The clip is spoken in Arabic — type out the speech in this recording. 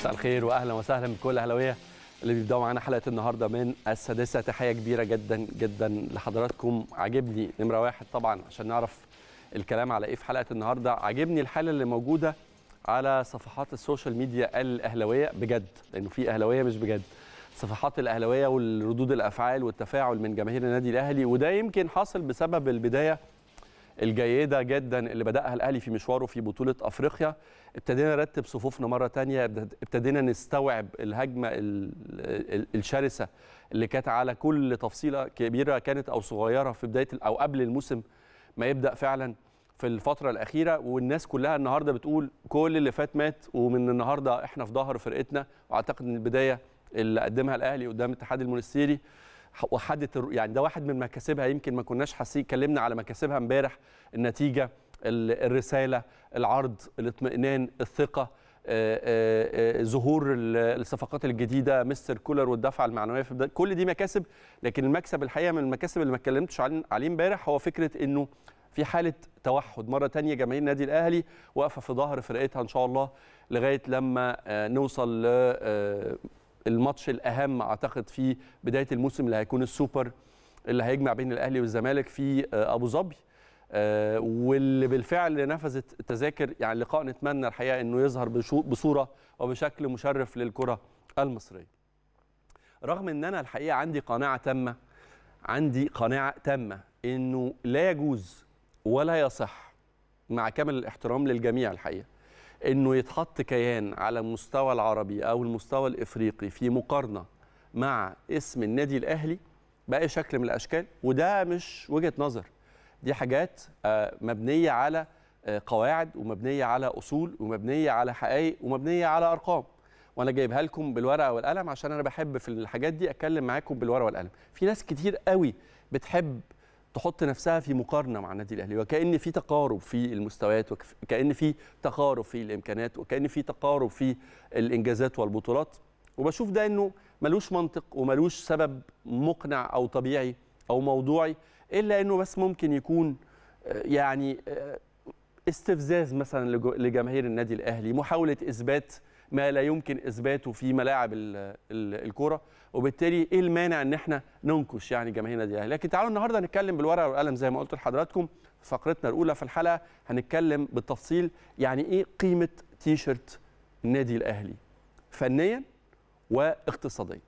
مساء الخير واهلا وسهلا بكل الاهلاويه اللي بيبداوا معانا حلقه النهارده من السادسه تحيه كبيره جدا جدا لحضراتكم عاجبني نمره واحد طبعا عشان نعرف الكلام على ايه في حلقه النهارده عاجبني الحاله اللي موجوده على صفحات السوشيال ميديا الاهلاويه بجد لانه في اهلاويه مش بجد صفحات الاهلاويه والردود الافعال والتفاعل من جماهير النادي الاهلي وده يمكن حاصل بسبب البدايه الجيده جدا اللي بداها الاهلي في مشواره في بطوله افريقيا ابتدينا نرتب صفوفنا مره ثانيه ابتدينا نستوعب الهجمه الشرسه اللي كانت على كل تفصيله كبيره كانت او صغيره في بدايه او قبل الموسم ما يبدا فعلا في الفترة الأخيرة والناس كلها النهاردة بتقول كل اللي فات مات ومن النهاردة احنا في ظهر فرقتنا وأعتقد إن البداية اللي قدمها الأهلي قدام اتحاد المونستيري وحدت يعني ده واحد من مكاسبها يمكن ما كناش حاسين اتكلمنا على مكاسبها امبارح النتيجه الرساله العرض الاطمئنان الثقه ظهور الصفقات الجديده مستر كولر والدفعه المعنويه في كل دي مكاسب لكن المكسب الحقيقه من المكاسب اللي ما اتكلمتش عليه امبارح هو فكره انه في حاله توحد مره تانية جماهير النادي الاهلي واقفه في ظهر فرقتها ان شاء الله لغايه لما نوصل الماتش الاهم اعتقد في بدايه الموسم اللي هيكون السوبر اللي هيجمع بين الاهلي والزمالك في آه، ابو ظبي آه، واللي بالفعل نفذت التذاكر يعني لقاء نتمنى الحقيقه انه يظهر بصوره وبشكل مشرف للكره المصريه رغم ان انا الحقيقه عندي قناعه تامه عندي قناعه تامه انه لا يجوز ولا يصح مع كامل الاحترام للجميع الحقيقه انه يتحط كيان على المستوى العربي او المستوى الافريقي في مقارنه مع اسم النادي الاهلي باي شكل من الاشكال وده مش وجهه نظر دي حاجات آه، مبنيه على آه، قواعد ومبنيه على اصول ومبنيه على حقائق ومبنيه على ارقام وانا جايبها لكم بالورقه والقلم عشان انا بحب في الحاجات دي اتكلم معاكم بالورقه والقلم في ناس كتير قوي بتحب تحط نفسها في مقارنه مع النادي الاهلي وكان في تقارب في المستويات وكان في تقارب في الامكانات وكان في تقارب في الانجازات والبطولات وبشوف ده انه ملوش منطق وملوش سبب مقنع او طبيعي او موضوعي الا انه بس ممكن يكون آه، يعني آه، استفزاز مثلا لجماهير النادي الاهلي محاوله اثبات ما لا يمكن اثباته في ملاعب الكوره وبالتالي ايه المانع ان احنا ننكش يعني جماهير دي الاهلي لكن تعالوا النهارده نتكلم بالورقه والقلم زي ما قلت لحضراتكم فقرتنا الاولى في الحلقه هنتكلم بالتفصيل يعني ايه قيمه تيشرت النادي الاهلي فنيا واقتصاديا